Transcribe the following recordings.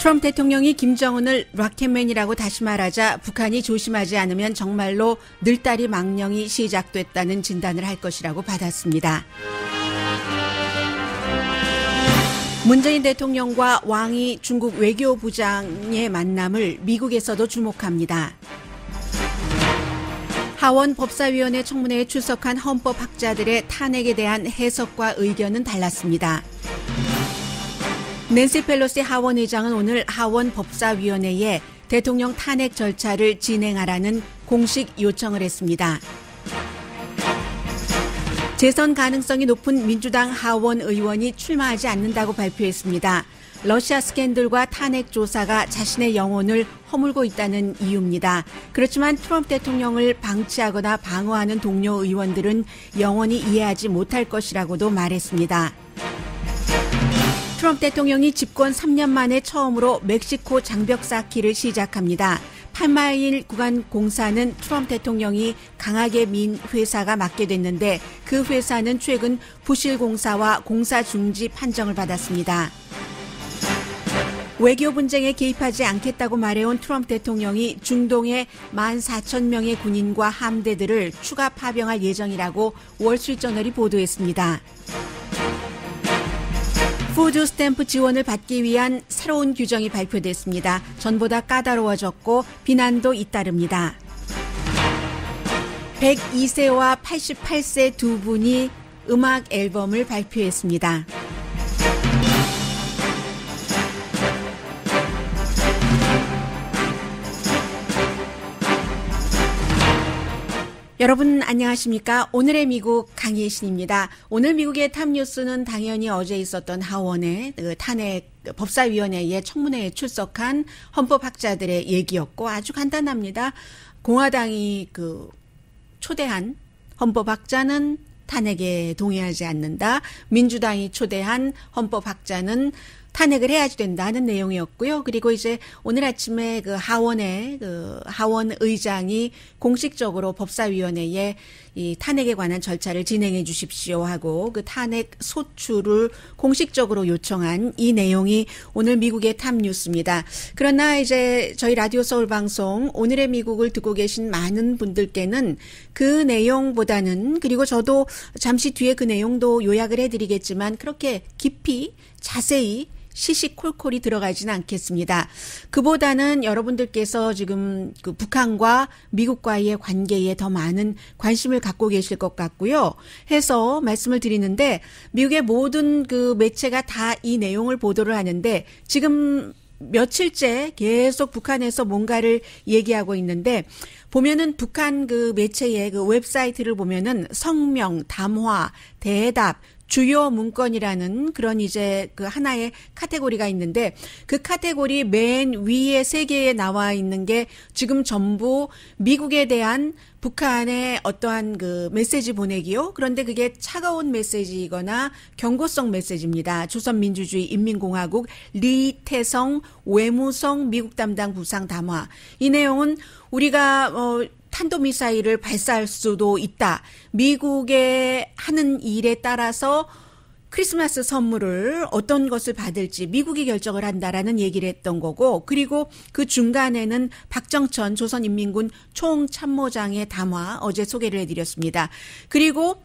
트럼프 대통령이 김정은을 락켓맨이라고 다시 말하자 북한이 조심하지 않으면 정말로 늘다리 망령이 시작됐다는 진단을 할 것이라고 받았습니다. 문재인 대통령과 왕이 중국 외교부장의 만남을 미국에서도 주목합니다. 하원 법사위원회 청문회에 출석한 헌법학자들의 탄핵에 대한 해석과 의견은 달랐습니다. 낸시 펠로시 하원 의장은 오늘 하원 법사위원회에 대통령 탄핵 절차를 진행하라는 공식 요청을 했습니다. 재선 가능성이 높은 민주당 하원 의원이 출마하지 않는다고 발표했습니다. 러시아 스캔들과 탄핵 조사가 자신의 영혼을 허물고 있다는 이유입니다. 그렇지만 트럼프 대통령을 방치하거나 방어하는 동료 의원들은 영원히 이해하지 못할 것이라고도 말했습니다. 트럼프 대통령이 집권 3년 만에 처음으로 멕시코 장벽 쌓기를 시작합니다. 8마일 구간 공사는 트럼프 대통령이 강하게 민 회사가 맡게 됐는데 그 회사는 최근 부실 공사와 공사 중지 판정을 받았습니다. 외교 분쟁에 개입하지 않겠다고 말해온 트럼프 대통령이 중동에 14,000명의 군인과 함대들을 추가 파병할 예정이라고 월스트리트저널이 보도했습니다. 보드 스탬프 지원을 받기 위한 새로운 규정이 발표됐습니다. 전보다 까다로워졌고 비난도 잇따릅니다. 102세와 88세 두 분이 음악 앨범을 발표했습니다. 여러분 안녕하십니까? 오늘의 미국 강예신입니다. 오늘 미국의 탑 뉴스는 당연히 어제 있었던 하원의 그 탄핵 법사위원회의 청문회에 출석한 헌법학자들의 얘기였고 아주 간단합니다. 공화당이 그 초대한 헌법학자는 탄핵에 동의하지 않는다. 민주당이 초대한 헌법학자는 탄핵을 해야지 된다는 내용이었고요. 그리고 이제 오늘 아침에 그 하원의 그 하원 의장이 공식적으로 법사위원회에 이 탄핵에 관한 절차를 진행해 주십시오 하고 그 탄핵 소출을 공식적으로 요청한 이 내용이 오늘 미국의 탑 뉴스입니다. 그러나 이제 저희 라디오 서울 방송 오늘의 미국을 듣고 계신 많은 분들께는 그 내용보다는 그리고 저도 잠시 뒤에 그 내용도 요약을 해드리겠지만 그렇게 깊이 자세히 시시콜콜이 들어가지는 않겠습니다. 그보다는 여러분들께서 지금 그 북한과 미국과의 관계에 더 많은 관심을 갖고 계실 것 같고요. 해서 말씀을 드리는데 미국의 모든 그 매체가 다 이 내용을 보도를 하는데 지금 며칠째 계속 북한에서 뭔가를 얘기하고 있는데 보면은 북한 그 매체의 그 웹사이트를 보면은 성명, 담화, 대답, 주요 문건이라는 그런 이제 그 하나의 카테고리가 있는데 그 카테고리 맨 위에 세 개에 나와 있는 게 지금 전부 미국에 대한 북한의 어떠한 그 메시지 보내기요. 그런데 그게 차가운 메시지이거나 경고성 메시지입니다. 조선민주주의 인민공화국 리태성 외무성 미국 담당 부상 담화. 이 내용은 우리가 어 탄도미사일을 발사할 수도 있다. 미국의 하는 일에 따라서 크리스마스 선물을 어떤 것을 받을지 미국이 결정을 한다라는 얘기를 했던 거고 그리고 그 중간에는 박정천 조선인민군 총참모장의 담화 어제 소개를 해드렸습니다. 그리고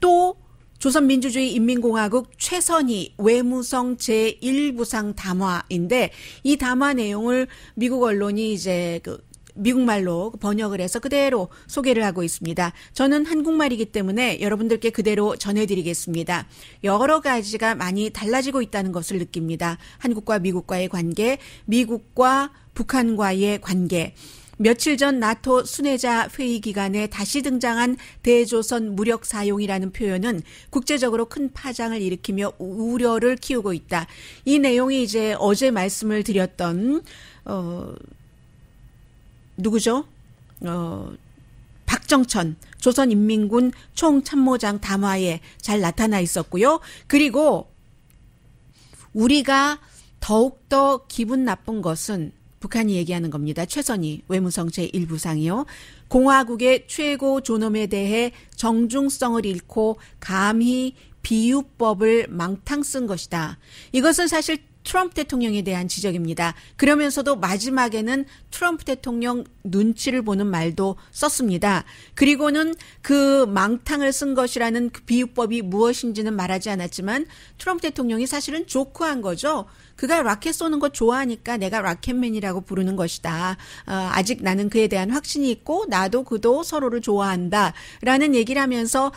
또 조선민주주의 인민공화국 최선희 외무성 제1부상 담화인데 이 담화 내용을 미국 언론이 이제 그 미국말로 번역을 해서 그대로 소개를 하고 있습니다. 저는 한국말이기 때문에 여러분들께 그대로 전해드리겠습니다. 여러 가지가 많이 달라지고 있다는 것을 느낍니다. 한국과 미국과의 관계, 미국과 북한과의 관계, 며칠 전 나토 순회자 회의 기간에 다시 등장한 대조선 무력 사용이라는 표현은 국제적으로 큰 파장을 일으키며 우려를 키우고 있다. 이 내용이 이제 어제 말씀을 드렸던 어 누구죠? 어, 박정천 조선인민군 총참모장 담화에 잘 나타나 있었고요. 그리고 우리가 더욱더 기분 나쁜 것은 북한이 얘기하는 겁니다. 최선희 외무성 제1부상이요. 공화국의 최고 존엄에 대해 정중성을 잃고 감히 비유법을 망탕 쓴 것이다. 이것은 사실 트럼프 대통령에 대한 지적입니다. 그러면서도 마지막에는 트럼프 대통령 눈치를 보는 말도 썼습니다. 그리고는 그 망탕을 쓴 것이라는 그 비유법이 무엇인지는 말하지 않았지만 트럼프 대통령이 사실은 조크한 거죠. 그가 라켓 쏘는 거 좋아하니까 내가 라켓맨이라고 부르는 것이다. 어, 아직 나는 그에 대한 확신이 있고 나도 그도 서로를 좋아한다. 라는 얘기를 하면서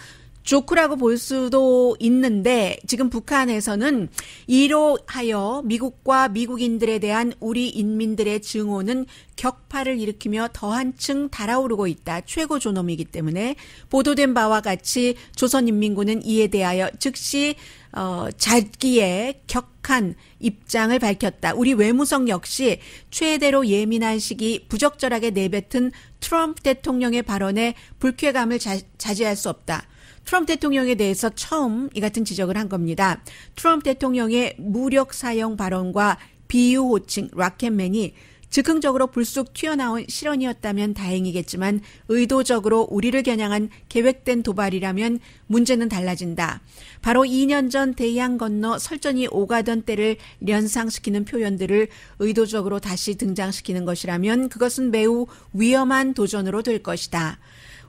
조크라고 볼 수도 있는데 지금 북한에서는 이로 하여 미국과 미국인들에 대한 우리 인민들의 증오는 격파를 일으키며 더한층 달아오르고 있다. 최고 존엄이기 때문에 보도된 바와 같이 조선인민군은 이에 대하여 즉시 어, 자기의 격한 입장을 밝혔다. 우리 외무성 역시 최대로 예민한 시기 부적절하게 내뱉은 트럼프 대통령의 발언에 불쾌감을 자, 자제할 수 없다. 트럼프 대통령에 대해서 처음 이 같은 지적을 한 겁니다. 트럼프 대통령의 무력 사용 발언과 비유 호칭 라켓맨이 즉흥적으로 불쑥 튀어나온 실언이었다면 다행이겠지만 의도적으로 우리를 겨냥한 계획된 도발이라면 문제는 달라진다. 바로 2년 전 대양 건너 설전이 오가던 때를 연상시키는 표현들을 의도적으로 다시 등장시키는 것이라면 그것은 매우 위험한 도전으로 될 것이다.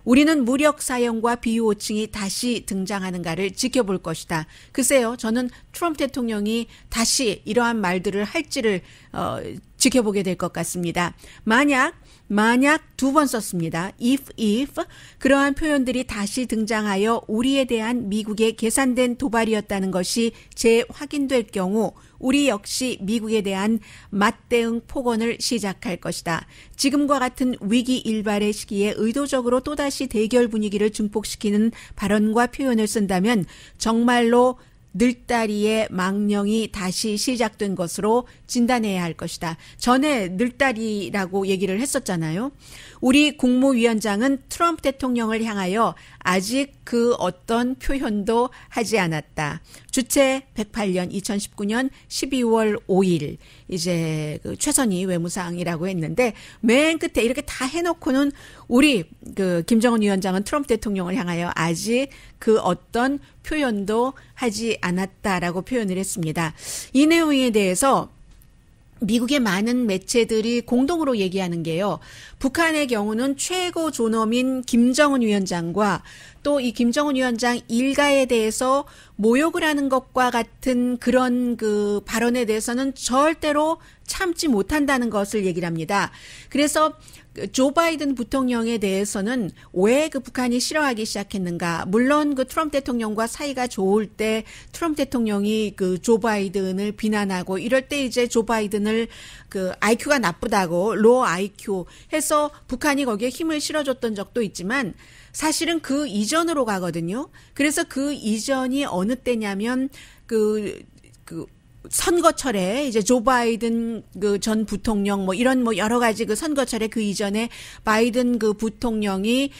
우리는 무력 사형과 비호칭이 다시 등장하는가를 지켜볼 것이다. 글쎄요, 저는 트럼프 대통령이 다시 이러한 말들을 할지를 어, 지켜보게 될 것 같습니다. 만약 만약 두 번 썼습니다. if, if 그러한 표현들이 다시 등장하여 우리에 대한 미국의 계산된 도발이었다는 것이 재확인될 경우 우리 역시 미국에 대한 맞대응 폭언을 시작할 것이다. 지금과 같은 위기 일발의 시기에 의도적으로 또다시 대결 분위기를 증폭시키는 발언과 표현을 쓴다면 정말로 늘다리의 망령이 다시 시작된 것으로 진단해야 할 것이다. 전에 늘다리라고 얘기를 했었잖아요. 우리 국무위원장은 트럼프 대통령을 향하여 아직 그 어떤 표현도 하지 않았다. 주체 108년 2019년 12월 5일 이제 그 최선희 외무상이라고 했는데 맨 끝에 이렇게 다 해놓고는 우리 그 김정은 위원장은 트럼프 대통령을 향하여 아직 그 어떤 표현도 하지 않았다라고 표현을 했습니다. 이 내용에 대해서 미국의 많은 매체들이 공동으로 얘기하는 게요. 북한의 경우는 최고 존엄인 김정은 위원장과 또이 김정은 위원장 일가에 대해서 모욕을 하는 것과 같은 그런 그 발언에 대해서는 절대로 참지 못한다는 것을 얘기를 합니다. 그래서 조 바이든 부통령에 대해서는 왜 그 북한이 싫어하기 시작했는가? 물론 그 트럼프 대통령과 사이가 좋을 때 트럼프 대통령이 그 조 바이든을 비난하고 이럴 때 이제 조 바이든을 그 IQ가 나쁘다고 로 IQ 해서 북한이 거기에 힘을 실어줬던 적도 있지만 사실은 그 이전으로 가거든요. 그래서 그 이전이 어느 때냐면 그, 그, 선거철에 이제 조 바이든 그 전 부통령 뭐 이런 뭐 여러 가지 그 선거철에 그 이전에 바이든 그 부통령이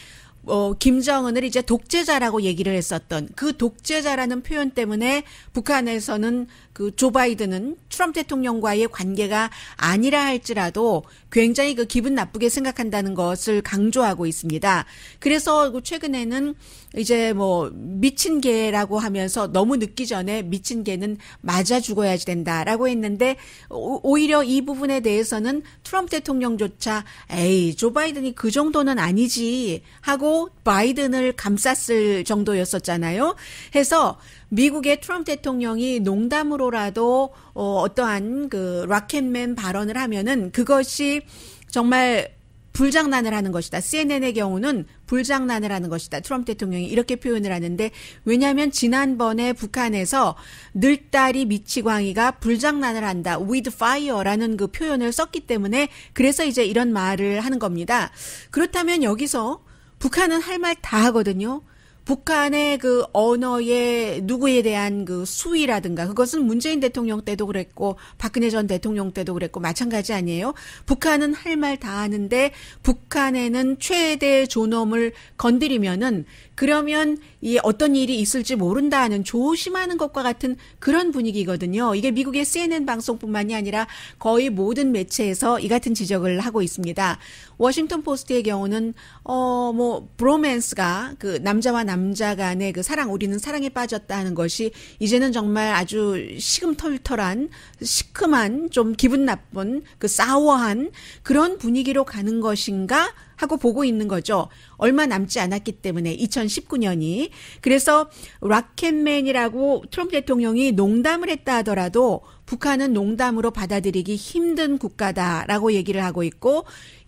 어, 김정은을 이제 독재자라고 얘기를 했었던 그 독재자라는 표현 때문에 북한에서는 그조 바이든은 트럼프 대통령과의 관계가 아니라 할지라도 굉장히 그 기분 나쁘게 생각한다는 것을 강조하고 있습니다. 그래서 그 최근에는 이제 뭐 미친 개라고 하면서 너무 늦기 전에 미친 개는 맞아 죽어야지 된다라고 했는데 오히려 이 부분에 대해서는 트럼프 대통령조차 에이 조 바이든이 그 정도는 아니지 하고 바이든을 감쌌을 정도였었잖아요. 해서 미국의 트럼프 대통령이 농담으로라도 어, 어떠한 그락앤맨 발언을 하면은 그것이 정말 불장난을 하는 것이다. CNN의 경우는 불장난을 하는 것이다. 트럼프 대통령이 이렇게 표현을 하는데 왜냐하면 지난번에 북한에서 늘딸리 미치광이가 불장난을 한다. with fire라는 그 표현을 썼기 때문에 그래서 이제 이런 말을 하는 겁니다. 그렇다면 여기서 북한은 할 말 다 하거든요. 북한의 그 언어의 누구에 대한 그 수위라든가 그것은 문재인 대통령 때도 그랬고 박근혜 전 대통령 때도 그랬고 마찬가지 아니에요. 북한은 할 말 다 하는데 북한에는 최대 존엄을 건드리면은 그러면 이 어떤 일이 있을지 모른다는 조심하는 것과 같은 그런 분위기거든요. 이게 미국의 CNN 방송뿐만이 아니라 거의 모든 매체에서 이 같은 지적을 하고 있습니다. 워싱턴 포스트의 경우는 어뭐 브로맨스가 그 남자와 남자 간의 그 사랑 우리는 사랑에 빠졌다는 것이 이제는 정말 아주 시금털털한 시큼한 좀 기분 나쁜 그 싸워한 그런 분위기로 가는 것인가 하고 보고 있는 거죠. 얼마 남지 않았기 때문에 2019년이 그래서 락켓맨이라고 트럼프 대통령이 농담을 했다 하더라도 북한은 농담으로 받아들이기 힘든 국가다라고 얘기를 하고 있고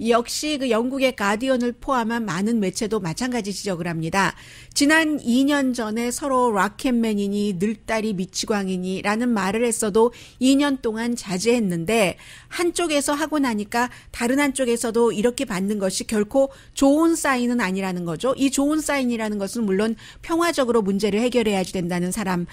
역시 그 영국의 가디언을 포함한 많은 매체도 마찬가지 지적을 합니다. 지난 2년 전에 서로 락켓맨이니 늘다리 미치광이니라는 말을 했어도 2년 동안 자제했는데 한쪽에서 하고 나니까 다른 한쪽에서도 이렇게 받는 것이 결코 좋은 사인은 아니라는 거죠. 이 좋은 사인이라는 것은 물론 평화적으로 문제를 해결해야지 된다는 사람에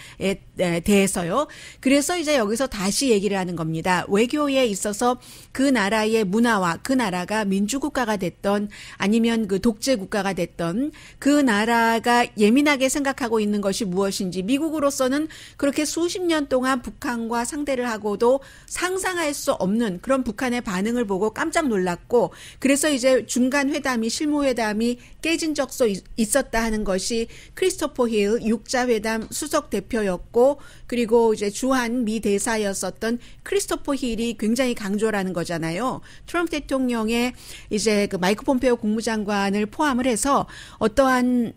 대해서요. 그래서 이제 여기서 다시 얘기를 하는 겁니다. 외교에 있어서 그 나라의 문화와 그 나라가 민주국가가 됐던 아니면 그 독재 국가가 됐던 그 나라가 예민하게 생각하고 있는 것이 무엇인지 미국으로서는 그렇게 수십 년 동안 북한과 상대를 하고도 상상할 수 없는 그런 북한의 반응을 보고 깜짝 놀랐고 그래서 이제 중간 회담이 실무 회담이 깨진 적도 있었다 하는 것이 크리스토퍼 힐 육자 회담 수석 대표였고 그리고 이제 주한 미 대사였었던 크리스토퍼 힐이 굉장히 강조를 하는 거잖아요. 트럼프 대통령의 이제 그 마이크 폼페오 국무장관을 포함을 해서 어떠한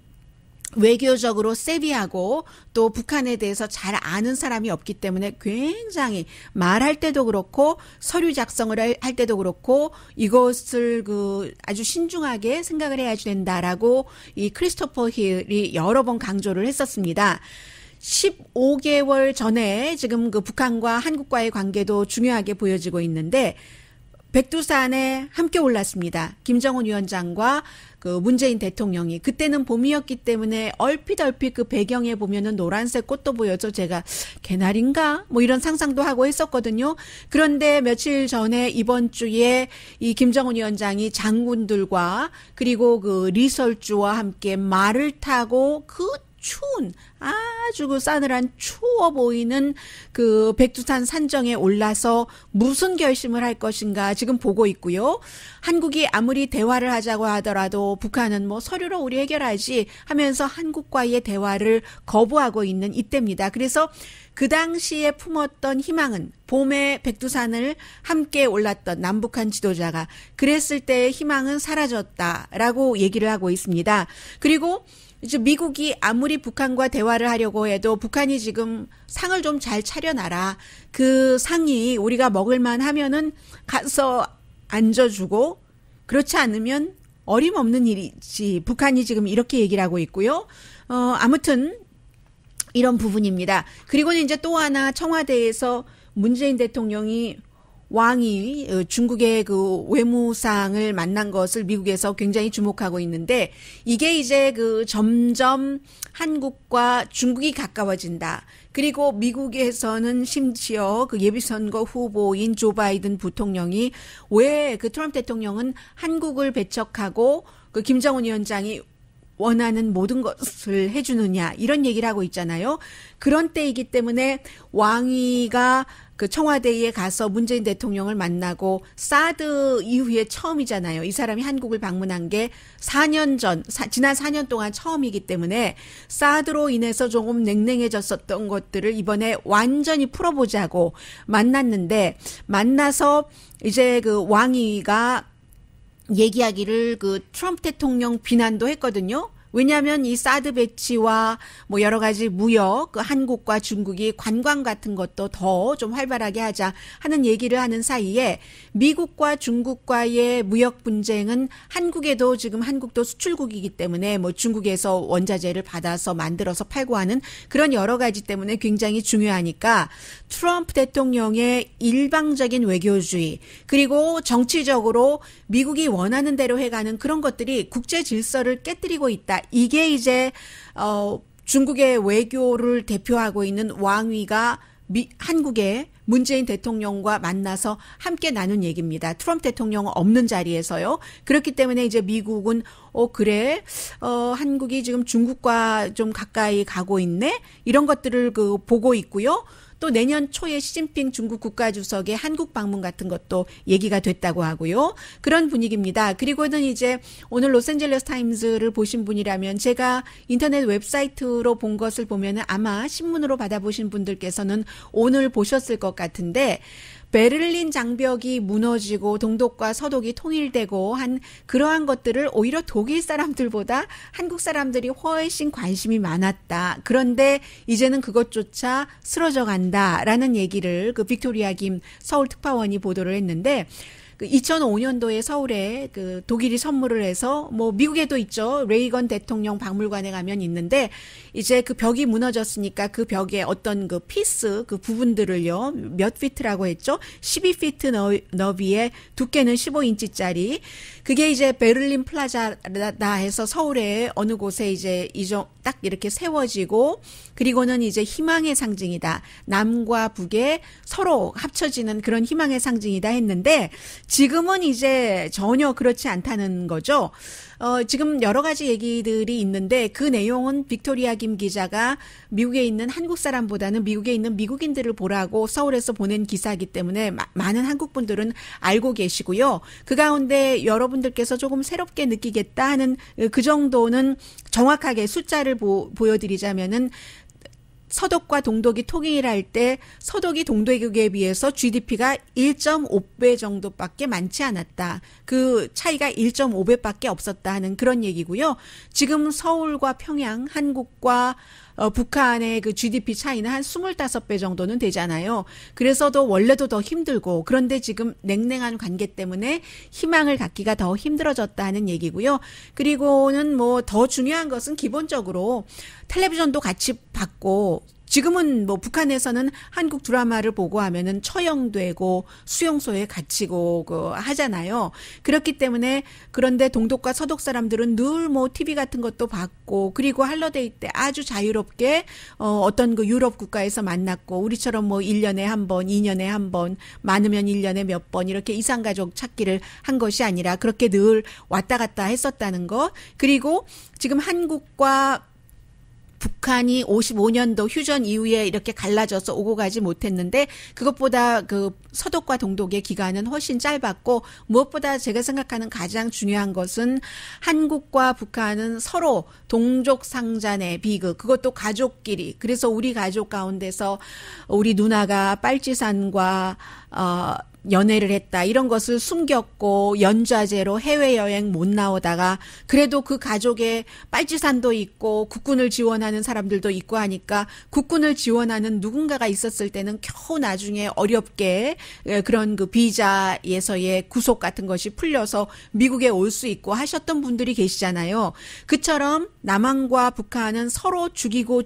외교적으로 세비하고 또 북한에 대해서 잘 아는 사람이 없기 때문에 굉장히 말할 때도 그렇고 서류 작성을 할 때도 그렇고 이것을 그 아주 신중하게 생각을 해야 지 된다라고 이 크리스토퍼 힐이 여러 번 강조를 했었습니다. 15개월 전에 지금 그 북한과 한국과의 관계도 중요하게 보여지고 있는데 백두산에 함께 올랐습니다. 김정은 위원장과 그 문재인 대통령이 그때는 봄이었기 때문에 얼핏 얼핏 그 배경에 보면은 노란색 꽃도 보여서 제가 개나리인가 뭐 이런 상상도 하고 했었거든요. 그런데 며칠 전에 이번 주에 이 김정은 위원장이 장군들과 그리고 그 리설주와 함께 말을 타고 그 추운 아주 그 싸늘한 추워 보이는 그 백두산 산정에 올라서 무슨 결심을 할 것인가 지금 보고 있고요. 한국이 아무리 대화를 하자고 하더라도 북한은 뭐 서류로 우리 해결하지 하면서 한국과의 대화를 거부하고 있는 이때입니다. 그래서 그 당시에 품었던 희망은 봄에 백두산을 함께 올랐던 남북한 지도자가 그랬을 때의 희망은 사라졌다라고 얘기를 하고 있습니다. 그리고 이제 미국이 아무리 북한과 대화를 하려고 해도 북한이 지금 상을 좀 잘 차려놔라. 그 상이 우리가 먹을만 하면은 가서 앉아주고 그렇지 않으면 어림없는 일이지. 북한이 지금 이렇게 얘기를 하고 있고요. 어, 아무튼 이런 부분입니다. 그리고는 이제 또 하나 청와대에서 문재인 대통령이 왕이 어, 중국의 그 외무상을 만난 것을 미국에서 굉장히 주목하고 있는데 이게 이제 그 점점 한국과 중국이 가까워진다. 그리고 미국에서는 심지어 그 예비선거 후보인 조 바이든 부통령이 왜 그 트럼프 대통령은 한국을 배척하고 그 김정은 위원장이 원하는 모든 것을 해주느냐 이런 얘기를 하고 있잖아요. 그런 때이기 때문에 왕위가 그 청와대에 가서 문재인 대통령을 만나고 사드 이후에 처음이잖아요. 이 사람이 한국을 방문한 게 4년 전, 사, 지난 4년 동안 처음이기 때문에 사드로 인해서 조금 냉랭해졌었던 것들을 이번에 완전히 풀어보자고 만났는데 만나서 이제 그 왕위가 얘기하기를 그 트럼프 대통령 비난도 했거든요. 왜냐하면 이 사드 배치와 뭐 여러 가지 무역, 그 한국과 중국이 관광 같은 것도 더 좀 활발하게 하자 하는 얘기를 하는 사이에 미국과 중국과의 무역 분쟁은 한국에도 지금 한국도 수출국이기 때문에 뭐 중국에서 원자재를 받아서 만들어서 팔고 하는 그런 여러 가지 때문에 굉장히 중요하니까 트럼프 대통령의 일방적인 외교주의 그리고 정치적으로 미국이 원하는 대로 해가는 그런 것들이 국제 질서를 깨뜨리고 있다. 이게 이제 어 중국의 외교를 대표하고 있는 왕위가 미, 한국의 문재인 대통령과 만나서 함께 나눈 얘기입니다. 트럼프 대통령은 없는 자리에서요. 그렇기 때문에 이제 미국은 어 그래 어 한국이 지금 중국과 좀 가까이 가고 있네 이런 것들을 그 보고 있고요. 또 내년 초에 시진핑 중국 국가주석의 한국 방문 같은 것도 얘기가 됐다고 하고요. 그런 분위기입니다. 그리고는 이제 오늘 로스앤젤레스 타임즈를 보신 분이라면 제가 인터넷 웹사이트로 본 것을 보면은 아마 신문으로 받아보신 분들께서는 오늘 보셨을 것 같은데 베를린 장벽이 무너지고 동독과 서독이 통일되고 한 그러한 것들을 오히려 독일 사람들보다 한국 사람들이 훨씬 관심이 많았다. 그런데 이제는 그것조차 쓰러져 간다라는 얘기를 그 빅토리아 김 서울 특파원이 보도를 했는데 그 2005년도에 서울에 그 독일이 선물을 해서 뭐 미국에도 있죠. 레이건 대통령 박물관에 가면 있는데 이제 그 벽이 무너졌으니까 그 벽에 어떤 그 피스 그 부분들을요. 몇 피트라고 했죠? 12피트 너비에 두께는 15인치짜리 그게 이제 베를린 플라자다 해서 서울의 어느 곳에 이제 이정 딱 이렇게 세워지고 그리고는 이제 희망의 상징이다. 남과 북의 서로 합쳐지는 그런 희망의 상징이다 했는데 지금은 이제 전혀 그렇지 않다는 거죠. 어, 지금 여러 가지 얘기들이 있는데 그 내용은 빅토리아 김 기자가 미국에 있는 한국 사람보다는 미국에 있는 미국인들을 보라고 서울에서 보낸 기사이기 때문에 마, 많은 한국 분들은 알고 계시고요. 그 가운데 여러분들께서 조금 새롭게 느끼겠다 하는 그 정도는 정확하게 숫자를 보, 보여드리자면은 서독과 동독이 통일할때 서독이 동독에 비해서 GDP가 1.5배 정도밖에 많지 않았다. 그 차이가 1.5배밖에 없었다 하는 그런 얘기고요. 지금 서울과 평양, 한국과 어, 북한의 그 GDP 차이는 한 25배 정도는 되잖아요. 그래서도 원래도 더 힘들고 그런데 지금 냉랭한 관계 때문에 희망을 갖기가 더 힘들어졌다는 얘기고요. 그리고는 뭐 더 중요한 것은 기본적으로 텔레비전도 같이 받고 지금은 뭐 북한에서는 한국 드라마를 보고 하면은 처형되고 수용소에 갇히고 그 하잖아요. 그렇기 때문에 그런데 동독과 서독 사람들은 늘 뭐 TV 같은 것도 봤고 그리고 할러데이 때 아주 자유롭게 어 어떤 그 유럽 국가에서 만났고 우리처럼 뭐 1년에 한 번, 2년에 한 번, 많으면 1년에 몇 번 이렇게 이상 가족 찾기를 한 것이 아니라 그렇게 늘 왔다 갔다 했었다는 거. 그리고 지금 한국과 북한이 55년도 휴전 이후에 이렇게 갈라져서 오고 가지 못했는데 그것보다 그 서독과 동독의 기간은 훨씬 짧았고 무엇보다 제가 생각하는 가장 중요한 것은 한국과 북한은 서로 동족 상잔의 비극 그것도 가족끼리 그래서 우리 가족 가운데서 우리 누나가 빨치산과 어 연애를 했다 이런 것을 숨겼고 연좌제로 해외여행 못 나오다가 그래도 그 가족에 빨치산도 있고 국군을 지원하는 사람들도 있고 하니까 국군을 지원하는 누군가가 있었을 때는 겨우 나중에 어렵게 그런 그 비자에서의 구속 같은 것이 풀려서 미국에 올 수 있고 하셨던 분들이 계시잖아요. 그처럼 남한과 북한은 서로 죽이고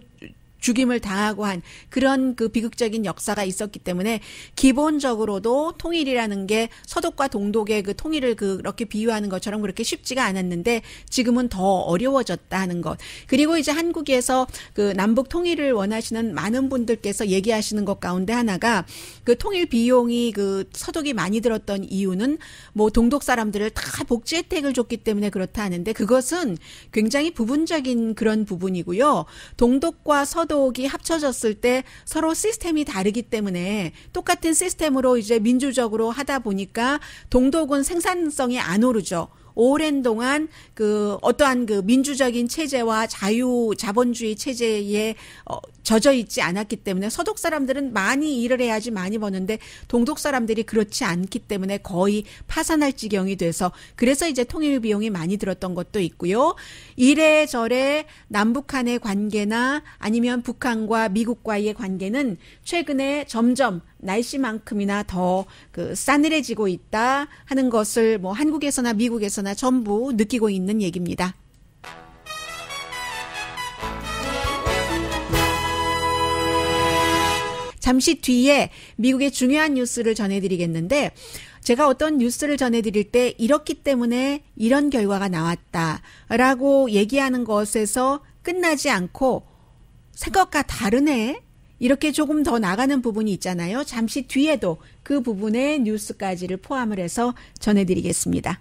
죽임을 당하고 한 그런 그 비극적인 역사가 있었기 때문에 기본적으로도 통일이라는 게 서독과 동독의 그 통일을 그렇게 비유하는 것처럼 그렇게 쉽지가 않았는데 지금은 더 어려워졌다는 것. 그리고 이제 한국에서 그 남북 통일을 원하시는 많은 분들께서 얘기하시는 것 가운데 하나가 그 통일 비용이 그 서독이 많이 들었던 이유는 뭐 동독 사람들을 다 복지 혜택을 줬기 때문에 그렇다 하는데 그것은 굉장히 부분적인 그런 부분이고요. 동독과 서독 똑똑이 합쳐졌을 때 서로 시스템이 다르기 때문에 똑같은 시스템으로 이제 민주적으로 하다 보니까 동독은 생산성이 안 오르죠. 오랜 동안 그 어떠한 그 민주적인 체제와 자유 자본주의 체제에 어, 젖어 있지 않았기 때문에 서독 사람들은 많이 일을 해야지 많이 버는데 동독 사람들이 그렇지 않기 때문에 거의 파산할 지경이 돼서 그래서 이제 통일 비용이 많이 들었던 것도 있고요. 이래저래 남북한의 관계나 아니면 북한과 미국과의 관계는 최근에 점점 날씨만큼이나 더 그 싸늘해지고 있다 하는 것을 뭐 한국에서나 미국에서나 전부 느끼고 있는 얘기입니다. 잠시 뒤에 미국의 중요한 뉴스를 전해드리겠는데, 제가 어떤 뉴스를 전해드릴 때 이렇기 때문에 이런 결과가 나왔다라고 얘기하는 것에서 끝나지 않고 생각과 다르네? 이렇게 조금 더 나가는 부분이 있잖아요. 잠시 뒤에도 그 부분에 뉴스까지를 포함을 해서 전해드리겠습니다.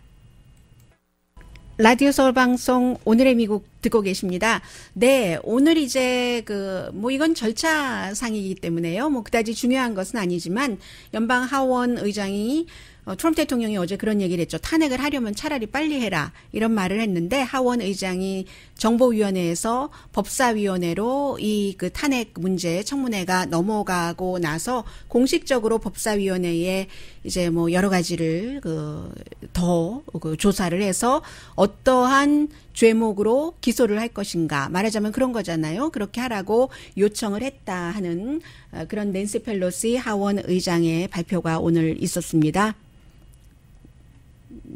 라디오 서울 방송 오늘의 미국 듣고 계십니다. 네, 오늘 이제 그 뭐 이건 절차상이기 때문에요. 뭐 그다지 중요한 것은 아니지만 연방 하원 의장이 어, 트럼프 대통령이 어제 그런 얘기를 했죠. 탄핵을 하려면 차라리 빨리 해라 이런 말을 했는데 하원 의장이 정보위원회에서 법사위원회로 이 그 탄핵 문제 청문회가 넘어가고 나서 공식적으로 법사위원회에 이제 뭐 여러 가지를 그더 그 조사를 해서 어떠한 죄목으로 기소를 할 것인가 말하자면 그런 거잖아요. 그렇게 하라고 요청을 했다 하는 어, 그런 낸시 펠로시 하원 의장의 발표가 오늘 있었습니다.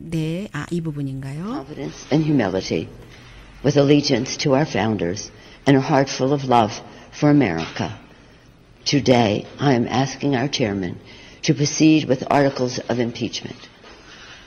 네, 아, 이 부분인가요? Confidence and humility, with allegiance to our founders and a heart full of love for America. Today, I am asking our chairman to proceed with articles of impeachment.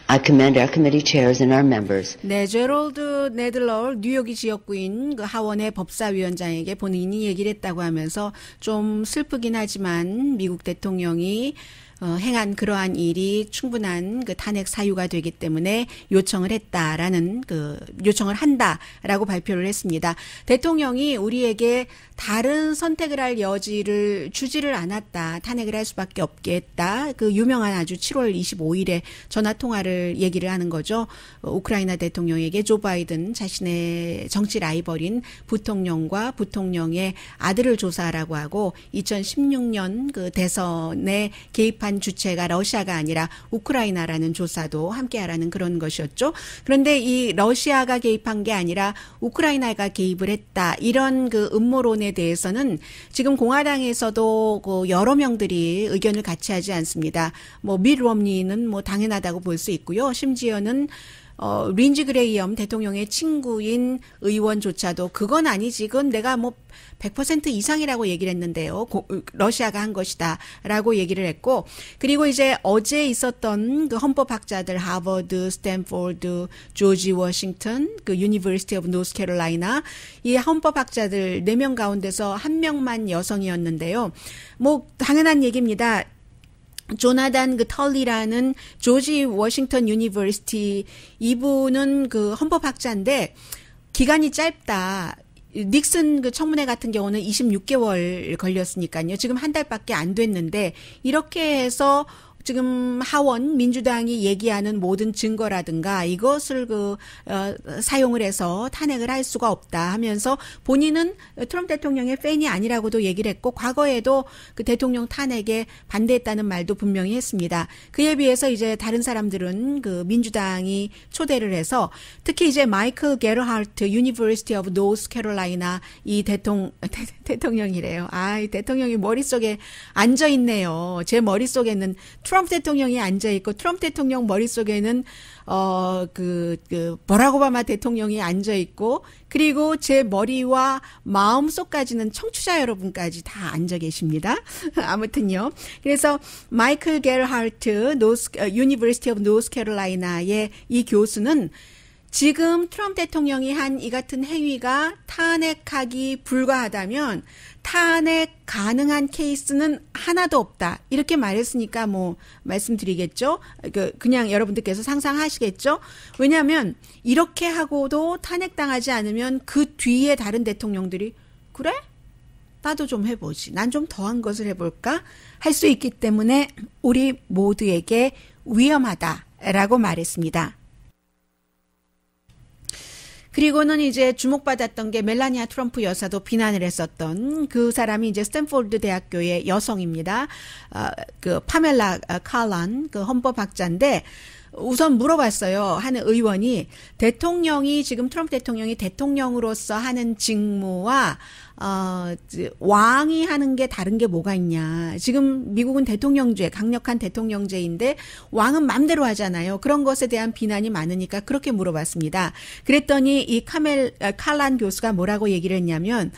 I commend our committee chairs and our members. 네, 제럴드 네들러 뉴욕이 지역구인 그 하원의 법사위원장에게 본인이 얘기를 했다고 하면서 좀 슬프긴 하지만 미국 대통령이 어, 행한 그러한 일이 충분한 그 탄핵 사유가 되기 때문에 요청을 했다라는 그 요청을 한다라고 발표를 했습니다. 대통령이 우리에게 다른 선택을 할 여지를 주지를 않았다. 탄핵을 할 수밖에 없게 했다. 그 유명한 아주 7월 25일에 전화 통화를 얘기를 하는 거죠. 어, 우크라이나 대통령에게 조 바이든 자신의 정치 라이벌인 부통령과 부통령의 아들을 조사하라고 하고 2016년 그 대선에 개입한 한 주체가 러시아가 아니라 우크라이나라는 조사도 함께하라는 그런 것이었죠. 그런데 이 러시아가 개입한 게 아니라 우크라이나가 개입을 했다 이런 그 음모론에 대해서는 지금 공화당에서도 그 여러 명들이 의견을 같이 하지 않습니다. 뭐밀 웜니는뭐 당연하다고 볼 수 있고요. 심지어는 어, 린지 그레이엄 대통령의 친구인 의원조차도 그건 아니지. 그건 내가 뭐 100% 이상이라고 얘기를 했는데요. 고, 러시아가 한 것이다. 라고 얘기를 했고, 그리고 이제 어제 있었던 그 헌법학자들 하버드, 스탠포드, 조지 워싱턴, 그 유니버시티 오브 노스캐롤라이나 이 헌법학자들 4명 가운데서 1명만 여성이었는데요. 뭐 당연한 얘기입니다. 조나단 그 털리라는 조지 워싱턴 유니버시티 이분은 그 헌법학자인데 기간이 짧다. 닉슨 그 청문회 같은 경우는 26개월 걸렸으니까요. 지금 한 달밖에 안 됐는데 이렇게 해서 지금 하원 민주당이 얘기하는 모든 증거라든가 이것을 그 어, 사용을 해서 탄핵을 할 수가 없다 하면서 본인은 트럼프 대통령의 팬이 아니라고도 얘기를 했고 과거에도 그 대통령 탄핵에 반대했다는 말도 분명히 했습니다. 그에 비해서 이제 다른 사람들은 그 민주당이 초대를 해서 특히 이제 마이클 게르하트 유니버시티 오브 노스 캐롤라이나 이 대통 령 대통령이래요. 아, 이 대통령이 머릿속에 앉아 있네요. 제 머릿속에는 트럼프 대통령이 앉아 있고 트럼프 대통령 머릿속에는 어그그 그 버락 오바마 대통령이 앉아 있고 그리고 제 머리와 마음속까지는 청취자 여러분까지 다 앉아 계십니다. 아무튼요. 그래서 마이클 게르하트 노스 유니버시티 오브 노스캐롤라이나의 이 교수는 지금 트럼프 대통령이 한 이 같은 행위가 탄핵하기 불과하다면 탄핵 가능한 케이스는 하나도 없다. 이렇게 말했으니까 뭐 말씀드리겠죠. 그, 그냥 여러분들께서 상상하시겠죠. 왜냐하면 이렇게 하고도 탄핵당하지 않으면 그 뒤에 다른 대통령들이 그래? 나도 좀 해보지. 난 좀 더한 것을 해볼까? 할 수 있기 때문에 우리 모두에게 위험하다라고 말했습니다. 그리고는 이제 주목받았던 게 멜라니아 트럼프 여사도 비난을 했었던 그 사람이 이제 스탠포드 대학교의 여성입니다. 어, 그 파멜라 어, 칼란 그 헌법학자인데 우선 물어봤어요. 한 의원이 대통령이 지금 트럼프 대통령이 대통령으로서 하는 직무와 어, 왕이 하는 게 다른 게 뭐가 있냐. 지금 미국은 대통령제, 강력한 대통령제인데 왕은 맘대로 하잖아요. 그런 것에 대한 비난이 많으니까 그렇게 물어봤습니다. 그랬더니 이 카멜, 아, 칼란 교수가 뭐라고 얘기를 했냐면,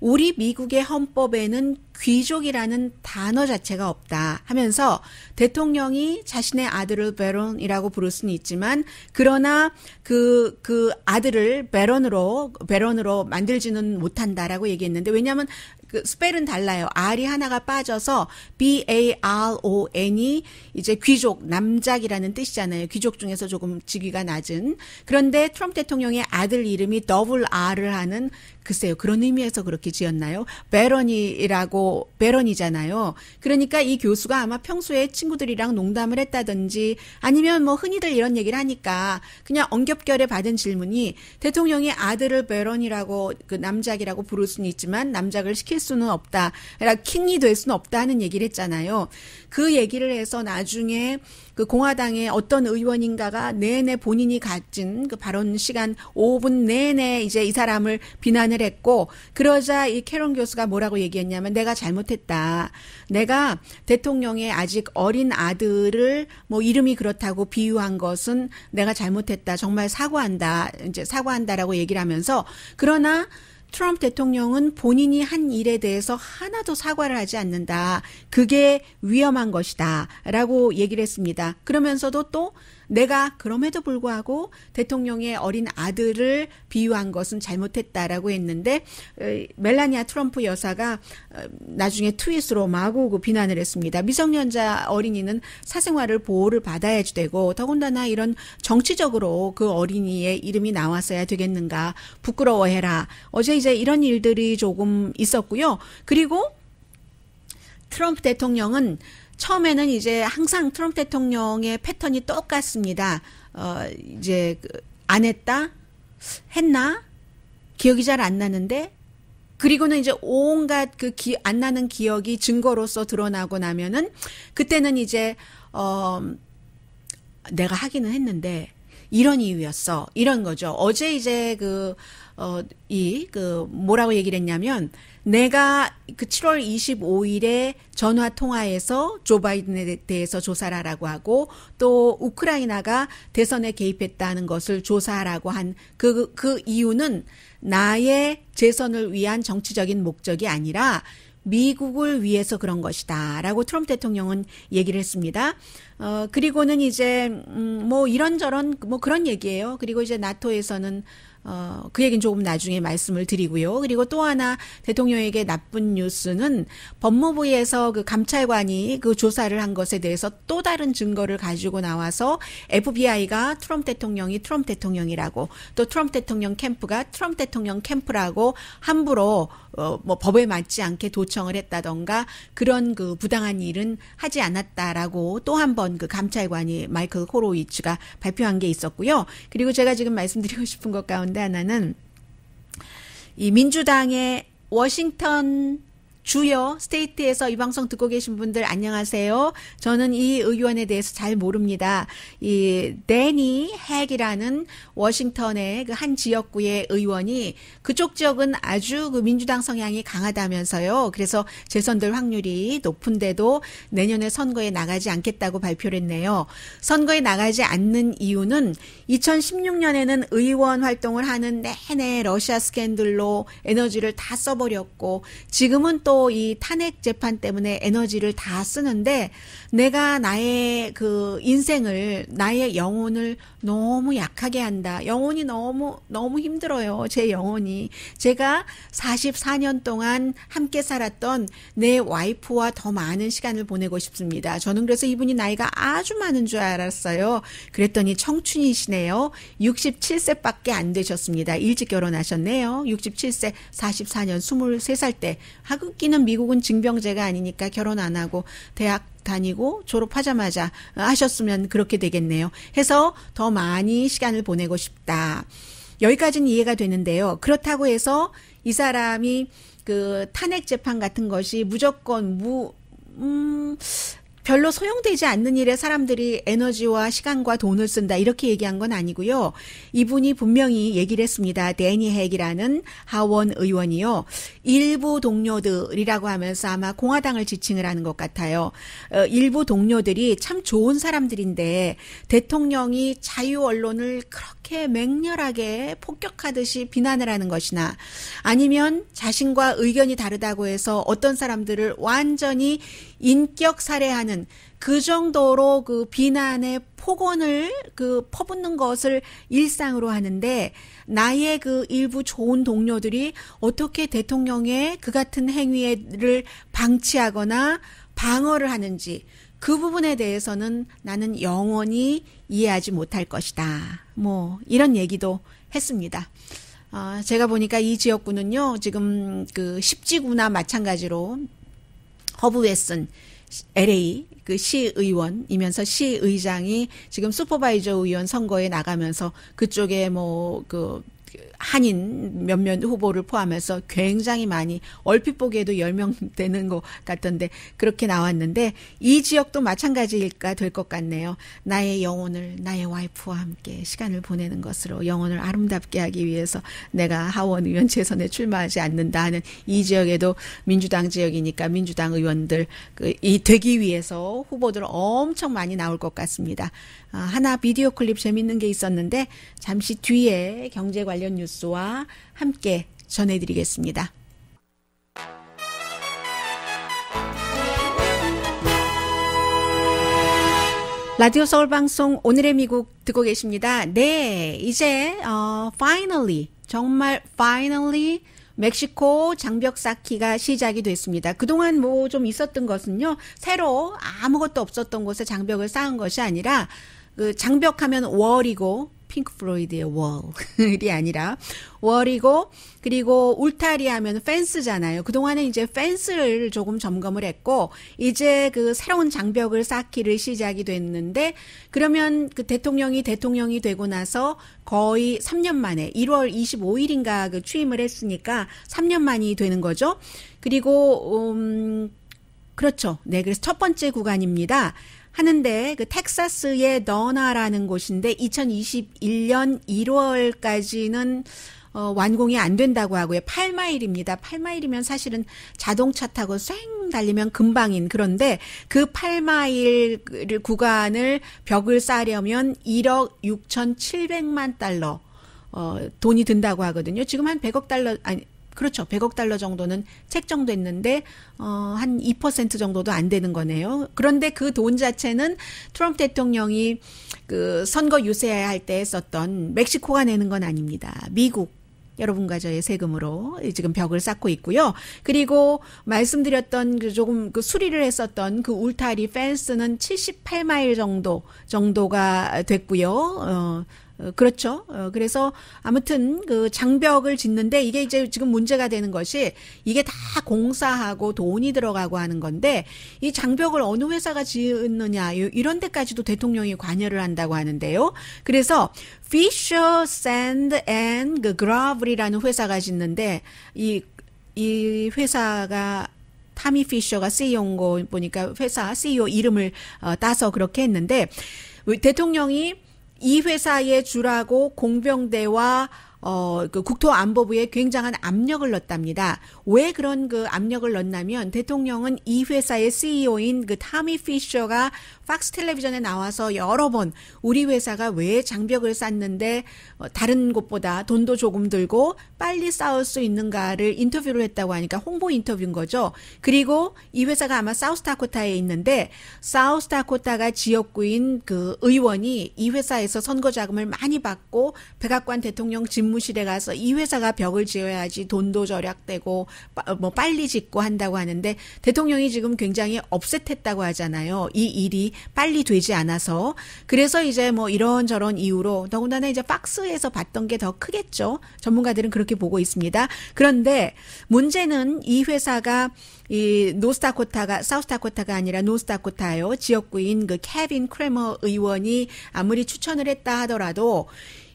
우리 미국의 헌법에는 귀족이라는 단어 자체가 없다 하면서 대통령이 자신의 아들을 베론이라고 부를 수는 있지만 그러나 그그 그 아들을 베론으로 베론으로 만들지는 못한다라고 얘기했는데 왜냐하면 그 스펠은 달라요. R이 하나가 빠져서 B A R O N이 이제 귀족 남작이라는 뜻이잖아요. 귀족 중에서 조금 직위가 낮은. 그런데 트럼프 대통령의 아들 이름이 더블 R을 하는 글쎄요. 그런 의미에서 그렇게 지었나요? 베러니라고베러니잖아요 그러니까 이 교수가 아마 평소에 친구들이랑 농담을 했다든지 아니면 뭐 흔히들 이런 얘기를 하니까 그냥 엉겹결에 받은 질문이 대통령이 아들을 베러니라고그 남작이라고 부를 수는 있지만 남작을 시킬 수는 없다. 그러니까 킹이 될 수는 없다 는 얘기를 했잖아요. 그 얘기를 해서 나중에 그 공화당의 어떤 의원인가가 내내 본인이 가진 그 발언 시간 5분 내내 이제 이 사람을 비난을 했고 그러자 이 캐론 교수가 뭐라고 얘기했냐면 내가 잘못했다. 내가 대통령의 아직 어린 아들을 뭐 이름이 그렇다고 비유한 것은 내가 잘못했다. 정말 사과한다. 이제 사과한다라고 얘기를 하면서 그러나 트럼프 대통령은 본인이 한 일에 대해서 하나도 사과를 하지 않는다. 그게 위험한 것이다. 라고 얘기를 했습니다. 그러면서도 또 내가 그럼에도 불구하고 대통령의 어린 아들을 비유한 것은 잘못했다라고 했는데 어, 멜라니아 트럼프 여사가 어, 나중에 트윗으로 마구 그 비난을 했습니다. 미성년자 어린이는 사생활을 보호를 받아야지 되고 더군다나 이런 정치적으로 그 어린이의 이름이 나왔어야 되겠는가 부끄러워해라. 어제 이제 이런 일들이 조금 있었고요. 그리고 트럼프 대통령은 처음에는 이제 항상 트럼프 대통령의 패턴이 똑같습니다. 어, 이제 그 안 했다? 했나? 기억이 잘 안 나는데? 그리고는 이제 온갖 그 기, 안 나는 기억이 증거로서 드러나고 나면은 그때는 이제, 어, 내가 하기는 했는데, 이런 이유였어. 이런 거죠. 어제 이제 그, 어, 이, 그, 뭐라고 얘기를 했냐면, 내가 그 7월 25일에 전화 통화에서 조 바이든에 대해서 조사 하라고 하고 또 우크라이나가 대선에 개입했다는 것을 조사하라고 한 그그 그 이유는 나의 재선을 위한 정치적인 목적이 아니라 미국을 위해서 그런 것이다. 라고 트럼프 대통령은 얘기를 했습니다. 어, 그리고는 이제, 음, 뭐 이런저런, 뭐 그런 얘기예요. 그리고 이제 나토에서는, 어, 그 얘기는 조금 나중에 말씀을 드리고요. 그리고 또 하나 대통령에게 나쁜 뉴스는 법무부에서 그 감찰관이 그 조사를 한 것에 대해서 또 다른 증거를 가지고 나와서 FBI가 트럼프 대통령이 트럼프 대통령이라고 또 트럼프 대통령 캠프가 트럼프 대통령 캠프라고 함부로 어, 뭐 법에 맞지 않게 도청을 했다던가 그런 그 부당한 일은 하지 않았다라고 또 한 번 그 감찰관이 마이클 호로위치가 발표한 게 있었고요. 그리고 제가 지금 말씀드리고 싶은 것 가운데 하나는 이 민주당의 워싱턴 주요 스테이트에서 이 방송 듣고 계신 분들 안녕하세요. 저는 이 의원에 대해서 잘 모릅니다. 이 데니 핵이라는 워싱턴의 그 한 지역구의 의원이 그쪽 지역은 아주 그 민주당 성향이 강하다면서요. 그래서 재선될 확률이 높은데도 내년에 선거에 나가지 않겠다고 발표를 했네요. 선거에 나가지 않는 이유는 2016년에는 의원 활동을 하는 내내 러시아 스캔들로 에너지를 다 써버렸고 지금은 또 또이 탄핵 재판 때문에 에너지를 다 쓰는데 내가 나의 그 인생을 나의 영혼을 너무 약하게 한다. 영혼이 너무 너무 힘들어요. 제 영혼이 제가 44년 동안 함께 살았던 내 와이프와 더 많은 시간을 보내고 싶습니다. 저는 그래서 이분이 나이가 아주 많은 줄 알았어요. 그랬더니 청춘이시네요. 67세밖에 안 되셨습니다. 일찍 결혼하셨네요. 67세 44년 23살 때 하고 새끼는 미국은 징병제가 아니니까 결혼 안 하고 대학 다니고 졸업하자마자 하셨으면 그렇게 되겠네요. 해서 더 많이 시간을 보내고 싶다. 여기까지는 이해가 되는데요. 그렇다고 해서 이 사람이 그 탄핵 재판 같은 것이 무조건 무, 음, 별로 소용되지 않는 일에 사람들이 에너지와 시간과 돈을 쓴다 이렇게 얘기한 건 아니고요. 이분이 분명히 얘기를 했습니다. 데니 핵이라는 하원 의원이요. 일부 동료들이라고 하면서 아마 공화당을 지칭을 하는 것 같아요. 어, 일부 동료들이 참 좋은 사람들인데 대통령이 자유 언론을 그렇게 이렇게 맹렬하게 폭격하듯이 비난을 하는 것이나 아니면 자신과 의견이 다르다고 해서 어떤 사람들을 완전히 인격 살해하는 그 정도로 그 비난의 폭언을 그 퍼붓는 것을 일상으로 하는데 나의 그 일부 좋은 동료들이 어떻게 대통령의 그 같은 행위를 방치하거나 방어를 하는지 그 부분에 대해서는 나는 영원히 이해하지 못할 것이다. 뭐 이런 얘기도 했습니다. 어, 제가 보니까 이 지역구는요 지금 그 십지구나 마찬가지로 허브 웨슨 LA 그 시의원이면서 시의장이 지금 슈퍼바이저 의원 선거에 나가면서 그쪽에 뭐그 한인 몇몇 후보를 포함해서 굉장히 많이 얼핏 보기에도 10명 되는 것 같던데 그렇게 나왔는데 이 지역도 마찬가지일까 될 것 같네요. 나의 영혼을 나의 와이프와 함께 시간을 보내는 것으로 영혼을 아름답게 하기 위해서 내가 하원 의원 재선에 출마하지 않는다 하는 이 지역에도 민주당 지역이니까 민주당 의원들 그이 되기 위해서 후보들 엄청 많이 나올 것 같습니다. 아, 하나 비디오 클립 재밌는 게 있었는데 잠시 뒤에 경제 관련 뉴스 뉴스와 함께 전해드리겠습니다. 라디오 서울 방송 오늘의 미국 듣고 계십니다. 네, 이제 어 finally 정말 finally 멕시코 장벽 쌓기가 시작이 됐습니다. 그동안 뭐 좀 있었던 것은요. 새로 아무것도 없었던 곳에 장벽을 쌓은 것이 아니라 그 장벽하면 월이고 핑크 플로이드의 월이 아니라 월이고 그리고 울타리 하면 펜스잖아요. 그동안에 이제 펜스를 조금 점검을 했고 이제 그 새로운 장벽을 쌓기를 시작이 됐는데 그러면 그 대통령이 대통령이 되고 나서 거의 3년 만에 1월 25일인가 그 취임을 했으니까 3년 만이 되는 거죠. 그리고 음 그렇죠. 네, 그래서 첫 번째 구간입니다. 하는데 그 텍사스의 너나라는 곳인데 2021년 1월까지는 어, 완공이 안 된다고 하고요. 8마일입니다. 8마일이면 사실은 자동차 타고 쌩 달리면 금방인. 그런데 그 8마일 구간을 벽을 쌓으려면 1억 6,700만 달러 어, 돈이 든다고 하거든요. 지금 한 100억 달러, 아니, 그렇죠. 100억 달러 정도는 책정됐는데 어, 한 2% 정도도 안 되는 거네요. 그런데 그 돈 자체는 트럼프 대통령이 그 선거 유세할 때 썼던 멕시코가 내는 건 아닙니다. 미국 여러분과 저의 세금으로 지금 벽을 쌓고 있고요. 그리고 말씀드렸던 그 조금 그 수리를 했었던 그 울타리 펜스는 78마일 정도 정도가 됐고요. 어, 어, 그렇죠. 어, 그래서 아무튼 그 장벽을 짓는데 이게 이제 지금 문제가 되는 것이 이게 다 공사하고 돈이 들어가고 하는 건데 이 장벽을 어느 회사가 지었느냐 이런 데까지도 대통령이 관여를 한다고 하는데요. 그래서 Fisher Sand and 그 Gravel이라는 회사가 짓는데 이 이 회사가 타미 피셔가 CEO인 거 보니까 회사 CEO 이름을 어, 따서 그렇게 했는데 대통령이 이 회사의 주라고 공병대와 어, 그 국토안보부에 굉장한 압력을 넣었답니다. 왜 그런 그 압력을 넣었냐면 대통령은 이 회사의 CEO인 그 타미 피셔가 팍스 텔레비전에 나와서 여러 번 우리 회사가 왜 장벽을 쌓는데 어, 다른 곳보다 돈도 조금 들고 빨리 싸울 수 있는가를 인터뷰를 했다고 하니까 홍보 인터뷰인 거죠. 그리고 이 회사가 아마 사우스다코타에 있는데 사우스다코타가 지역구인 그 의원이 이 회사에서 선거 자금을 많이 받고 백악관 대통령 집 집무실에 가서 이 회사가 벽을 지어야지 돈도 절약되고 어, 뭐 빨리 짓고 한다고 하는데 대통령이 지금 굉장히 업셋했다고 하잖아요. 이 일이 빨리 되지 않아서 그래서 이제 뭐 이런저런 이유로 더군다나 이제 박스에서 봤던 게 더 크겠죠. 전문가들은 그렇게 보고 있습니다. 그런데 문제는 이 회사가 이 노스다코타가 사우스다코타가 아니라 노스다코타요 지역구인 그 케빈 크레머 의원이 아무리 추천을 했다 하더라도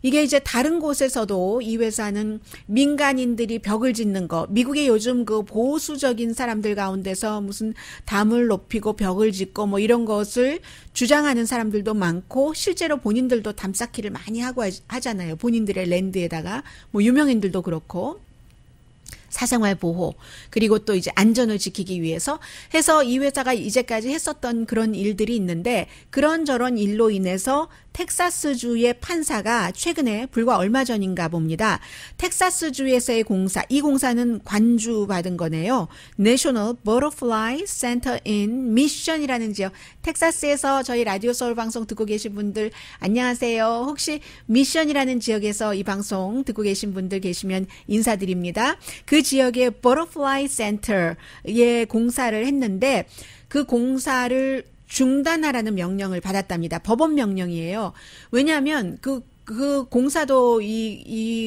이게 이제 다른 곳에서도 이 회사는 민간인들이 벽을 짓는 거, 미국의 요즘 그 보수적인 사람들 가운데서 무슨 담을 높이고 벽을 짓고 뭐 이런 것을 주장하는 사람들도 많고 실제로 본인들도 담 쌓기를 많이 하고 하잖아요. 본인들의 랜드에다가 뭐 유명인들도 그렇고 사생활 보호 그리고 또 이제 안전을 지키기 위해서 해서 이 회사가 이제까지 했었던 그런 일들이 있는데 그런저런 일로 인해서 텍사스주의 판사가 최근에 불과 얼마 전인가 봅니다. 텍사스주에서의 공사, 이 공사는 관주받은 거네요. National Butterfly Center in Mission이라는 지역. 텍사스에서 저희 라디오 서울 방송 듣고 계신 분들 안녕하세요. 혹시 미션이라는 지역에서 이 방송 듣고 계신 분들 계시면 인사드립니다. 그 지역의 Butterfly Center의 공사를 했는데 그 공사를 중단하라는 명령을 받았답니다. 법원 명령이에요. 왜냐하면 그, 그 공사도 이,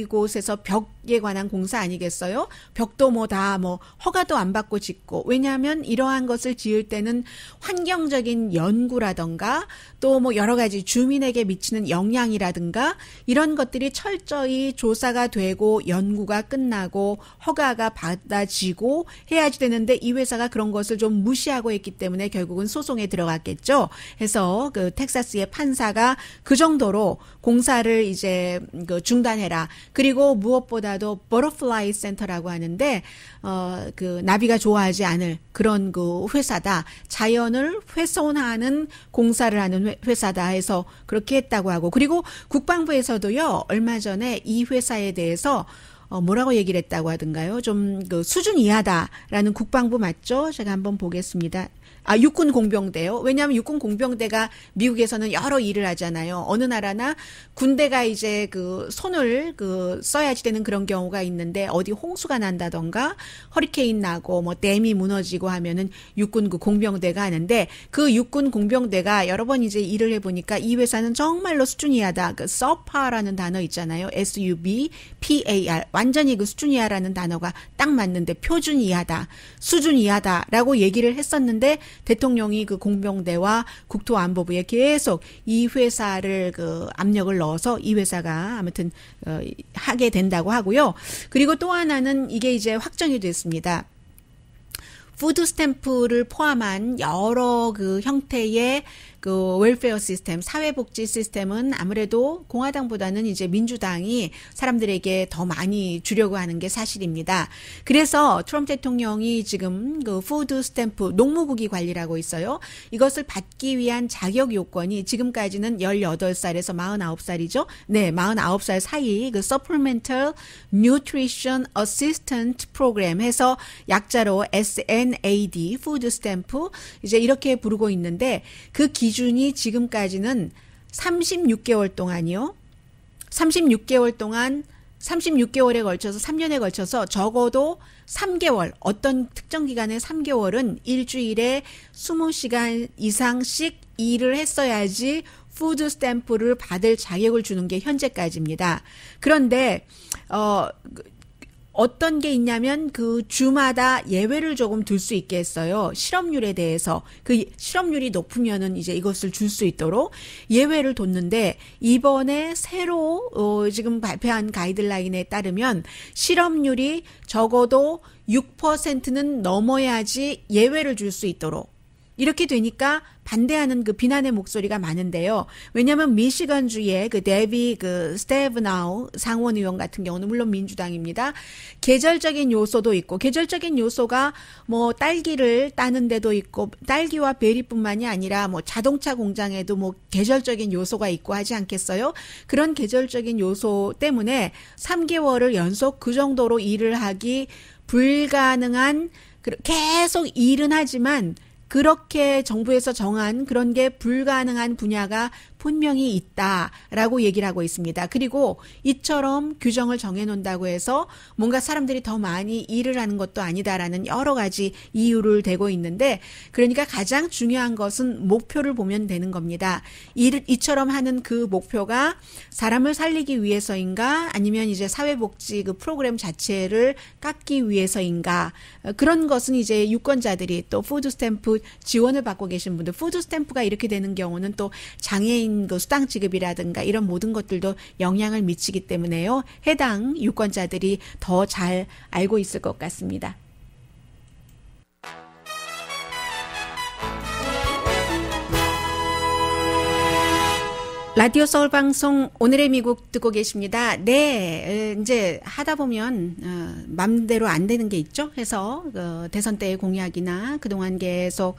이곳에서 벽에 예 관한 공사 아니겠어요? 벽도 뭐 다뭐 뭐 허가도 안 받고 짓고 왜냐하면 이러한 것을 지을 때는 환경적인 연구라던가 또 뭐 여러 가지 주민에게 미치는 영향이라든가 이런 것들이 철저히 조사가 되고 연구가 끝나고 허가가 받아지고 해야지 되는데 이 회사가 그런 것을 좀 무시하고 있기 때문에 결국은 소송에 들어갔겠죠. 해서 그 텍사스의 판사가 그 정도로 공사를 이제 그 중단해라. 그리고 무엇보다 아메리카도 버터플라이 센터라고 하는데 어그 나비가 좋아하지 않을 그런 그 회사다. 자연을 훼손하는 공사를 하는 회사다 해서 그렇게 했다고 하고 그리고 국방부에서도요. 얼마 전에 이 회사에 대해서 어, 뭐라고 얘기를 했다고 하던가요? 좀 그 수준 이하다라는 국방부 맞죠? 제가 한번 보겠습니다. 아, 육군 공병대요. 왜냐하면 육군 공병대가 미국에서는 여러 일을 하잖아요. 어느 나라나 군대가 이제 그 손을 그 써야지 되는 그런 경우가 있는데 어디 홍수가 난다던가 허리케인 나고 뭐 댐이 무너지고 하면은 육군 그 공병대가 하는데 그 육군 공병대가 여러 번 이제 일을 해보니까 이 회사는 정말로 수준이하다. 그 서파라는 단어 있잖아요. SUB, PAR. 완전히 그 수준이하라는 단어가 딱 맞는데 표준이하다. 수준이하다라고 얘기를 했었는데 대통령이 그 공병대와 국토안보부에 계속 이 회사를 그 압력을 넣어서 이 회사가 아무튼 어, 하게 된다고 하고요. 그리고 또 하나는 이게 이제 확정이 됐습니다. 푸드 스탬프를 포함한 여러 그 형태의 그 웰페어 시스템, 사회복지 시스템은 아무래도 공화당보다는 이제 민주당이 사람들에게 더 많이 주려고 하는 게 사실입니다. 그래서 트럼프 대통령이 지금 그 푸드 스탬프 농무국이 관리라고 있어요. 이것을 받기 위한 자격 요건이 지금까지는 18살에서 49살이죠. 네, 49살 사이 그 Supplemental Nutrition Assistant Program 해서 약자로 SNAD 푸드 스탬프 이제 이렇게 부르고 있는데 그 기, 기준이 지금까지는 36개월 동안이요. 36개월 동안 36개월에 걸쳐서 3년에 걸쳐서 적어도 3개월 어떤 특정 기간의 3개월은 일주일에 20시간 이상씩 일을 했어야지 푸드 스탬프를 받을 자격을 주는 게 현재까지입니다. 그런데 어 어떤 게 있냐면 그 주마다 예외를 조금 둘 수 있게 했어요. 실업률에 대해서 그 실업률이 높으면은 이제 이것을 줄 수 있도록 예외를 뒀는데 이번에 새로 어 지금 발표한 가이드라인에 따르면 실업률이 적어도 6%는 넘어야지 예외를 줄 수 있도록 이렇게 되니까 반대하는 그 비난의 목소리가 많은데요. 왜냐하면 미시간주의 그 데비 그 스테브나우 상원 의원 같은 경우는 물론 민주당입니다. 계절적인 요소도 있고 계절적인 요소가 뭐 딸기를 따는 데도 있고 딸기와 베리뿐만이 아니라 뭐 자동차 공장에도 뭐 계절적인 요소가 있고 하지 않겠어요? 그런 계절적인 요소 때문에 3개월을 연속 그 정도로 일을 하기 불가능한 계속 일은 하지만 그렇게 정부에서 정한 그런 게 불가능한 분야가 분명히 있다라고 얘기를 하고 있습니다. 그리고 이처럼 규정을 정해놓는다고 해서 뭔가 사람들이 더 많이 일을 하는 것도 아니다라는 여러 가지 이유를 대고 있는데 그러니까 가장 중요한 것은 목표를 보면 되는 겁니다. 일, 이처럼 하는 그 목표가 사람을 살리기 위해서인가 아니면 이제 사회복지 그 프로그램 자체를 깎기 위해서인가 어, 그런 것은 이제 유권자들이 또 푸드 스탬프 지원을 받고 계신 분들 푸드 스탬프가 이렇게 되는 경우는 또 장애인 임금도 그 수당 지급이라든가 이런 모든 것들도 영향을 미치기 때문에요. 해당 유권자들이 더 잘 알고 있을 것 같습니다. 라디오 서울 방송 오늘의 미국 듣고 계십니다. 네, 이제 하다 보면 어, 맘대로 안 되는 게 있죠. 해서 어, 대선 때의 공약이나 그동안 계속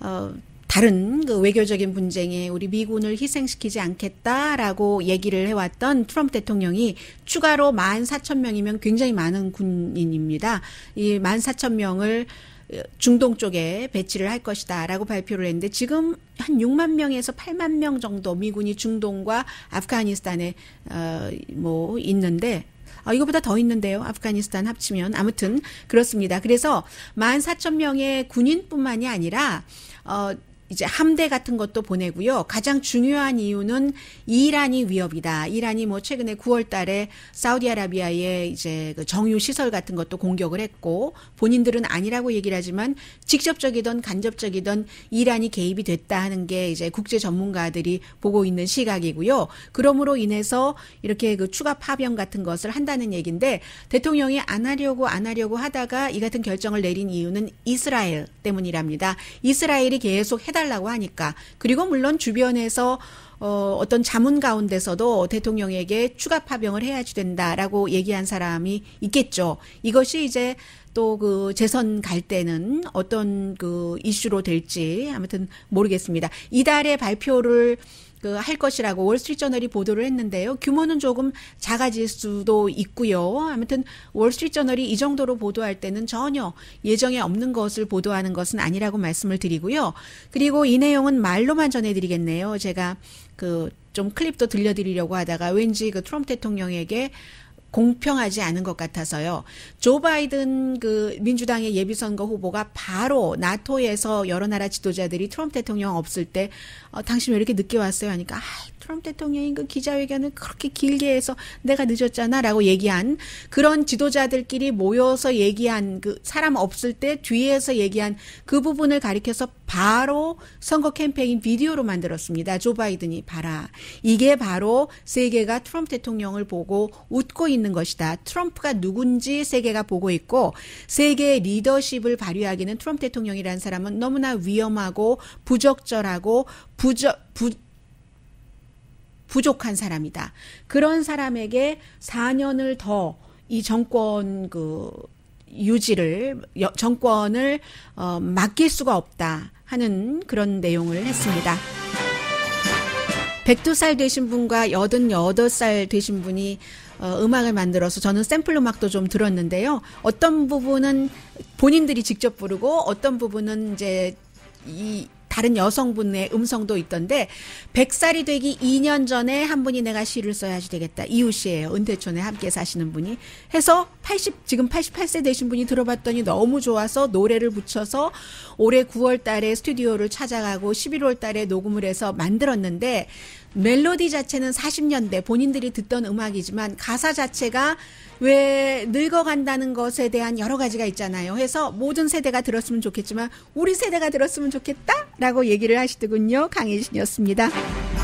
어, 다른 그 외교적인 분쟁에 우리 미군을 희생시키지 않겠다라고 얘기를 해왔던 트럼프 대통령이 추가로 14,000명이면 굉장히 많은 군인입니다. 이 14,000명을 어, 중동 쪽에 배치를 할 것이다라고 발표를 했는데 지금 한 6만 명에서 8만 명 정도 미군이 중동과 아프가니스탄에 어뭐 있는데 어, 이거보다 더 있는데요. 아프가니스탄 합치면 아무튼 그렇습니다. 그래서 14,000명의 군인뿐만이 아니라 어 이제 함대 같은 것도 보내고요. 가장 중요한 이유는 이란이 위협이다. 이란이 뭐 최근에 9월 달에 사우디아라비아의 이제 그 정유 시설 같은 것도 공격을 했고 본인들은 아니라고 얘기를 하지만 직접적이든 간접적이든 이란이 개입이 됐다 하는 게 이제 국제 전문가들이 보고 있는 시각이고요. 그러므로 인해서 이렇게 그 추가 파병 같은 것을 한다는 얘기인데 대통령이 안 하려고 안 하려고 하다가 이 같은 결정을 내린 이유는 이스라엘 때문이랍니다. 이스라엘이 계속 해당 해달라고 하니까 그리고 물론 주변에서 어, 어떤 자문 가운데서도 대통령에게 추가 파병을 해야지 된다라고 얘기한 사람이 있겠죠. 이것이 이제 또 그 재선 갈 때는 어떤 그 이슈로 될지 아무튼 모르겠습니다. 이달의 발표를 그할 것이라고 월스트리트저널이 보도를 했는데요. 규모는 조금 작아질 수도 있고요. 아무튼 월스트리트저널이 이 정도로 보도할 때는 전혀 예정에 없는 것을 보도하는 것은 아니라고 말씀을 드리고요. 그리고 이 내용은 말로만 전해드리겠네요. 제가 그 좀 클립도 들려드리려고 하다가 왠지 그 트럼프 대통령에게 공평하지 않은 것 같아서요. 조 바이든 그 민주당의 예비선거 후보가 바로 나토에서 여러 나라 지도자들이 트럼프 대통령 없을 때 어, 당신 왜 이렇게 늦게 왔어요 하니까 아, 트럼프 대통령이 그 기자회견을 그렇게 길게 해서 내가 늦었잖아라고 얘기한 그런 지도자들끼리 모여서 얘기한 그 사람 없을 때 뒤에서 얘기한 그 부분을 가리켜서 바로 선거 캠페인 비디오로 만들었습니다. 조 바이든이 봐라. 이게 바로 세계가 트럼프 대통령을 보고 웃고 있는 것이다. 트럼프가 누군지 세계가 보고 있고 세계의 리더십을 발휘하기는 트럼프 대통령이라는 사람은 너무나 위험하고 부적절하고 부적 부 부족한 사람이다. 그런 사람에게 4년을 더 이 정권 그 유지를 정권을 어, 맡길 수가 없다 하는 그런 내용을 했습니다. 102살 되신 분과 88살 되신 분이 어, 음악을 만들어서 저는 샘플 음악도 좀 들었는데요. 어떤 부분은 본인들이 직접 부르고 어떤 부분은 이제 이 다른 여성분의 음성도 있던데 100살이 되기 2년 전에 한 분이 내가 시를 써야지 되겠다. 이웃 이에요 은퇴촌에 함께 사시는 분이 해서 80 지금 88세 되신 분이 들어봤더니 너무 좋아서 노래를 붙여서 올해 9월 달에 스튜디오를 찾아가고 11월 달에 녹음을 해서 만들었는데 멜로디 자체는 40년대 본인들이 듣던 음악이지만 가사 자체가 왜 늙어간다는 것에 대한 여러 가지가 있잖아요. 해서 모든 세대가 들었으면 좋겠지만 우리 세대가 들었으면 좋겠다라고 얘기를 하시더군요. 강혜진이었습니다.